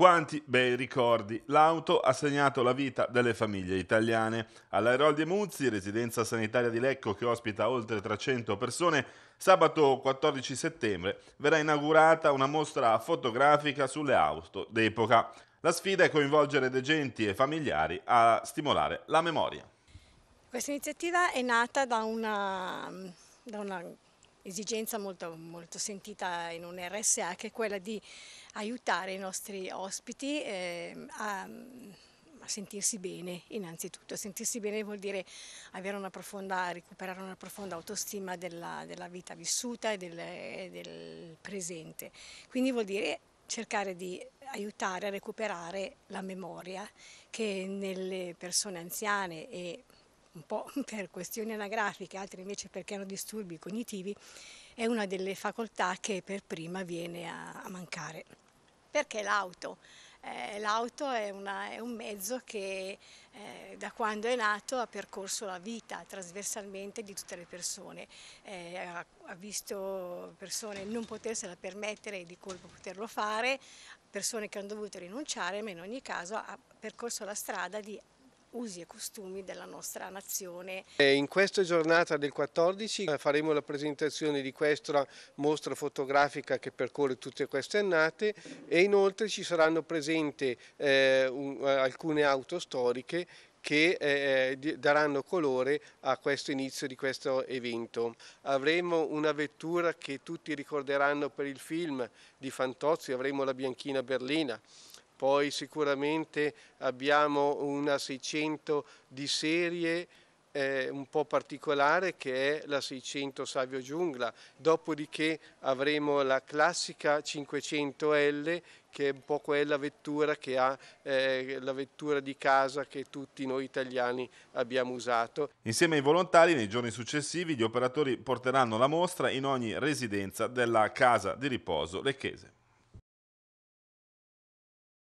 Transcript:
Quanti bei ricordi! L'auto ha segnato la vita delle famiglie italiane. All'Aeroldi Eroldi Muzzi, residenza sanitaria di Lecco che ospita oltre 300 persone, sabato 14 settembre verrà inaugurata una mostra fotografica sulle auto d'epoca. La sfida è coinvolgere degenti e familiari a stimolare la memoria. Questa iniziativa è nata da una, da una esigenza molto, molto, sentita in un RSA che è quella di aiutare i nostri ospiti eh, a, a, sentirsi bene innanzitutto. Sentirsi bene vuol dire una profonda, recuperare una profonda autostima della, della vita vissuta e del, del presente. Quindi vuol dire cercare di aiutare a recuperare la memoria che nelle persone anziane e un po' per questioni anagrafiche, altri invece perché hanno disturbi cognitivi, è una delle facoltà che per prima viene a, a mancare. Perché l'auto? Eh, l'auto è, una, è, un mezzo che eh, da quando è nato ha percorso la vita trasversalmente di tutte le persone, eh, ha, ha visto persone non potersela permettere e di colpo poterlo fare, persone che hanno dovuto rinunciare, ma in ogni caso ha percorso la strada di usi e costumi della nostra nazione. In questa giornata del 14 eh, faremo la presentazione di questa mostra fotografica che percorre tutte queste annate e inoltre ci saranno presenti eh, eh alcune auto storiche che eh, daranno colore a questo inizio di questo evento. Avremo una vettura che tutti ricorderanno per il film di Fantozzi, avremo la Bianchina Berlina, poi sicuramente abbiamo una 600 di serie eh, un po' particolare che è la 600 Savio Giungla, dopodiché avremo la classica 500L che è un po' quella vettura che ha eh, la vettura di casa che tutti noi italiani abbiamo usato. Insieme ai volontari nei giorni successivi gli operatori porteranno la mostra in ogni residenza della casa di riposo Lecchese.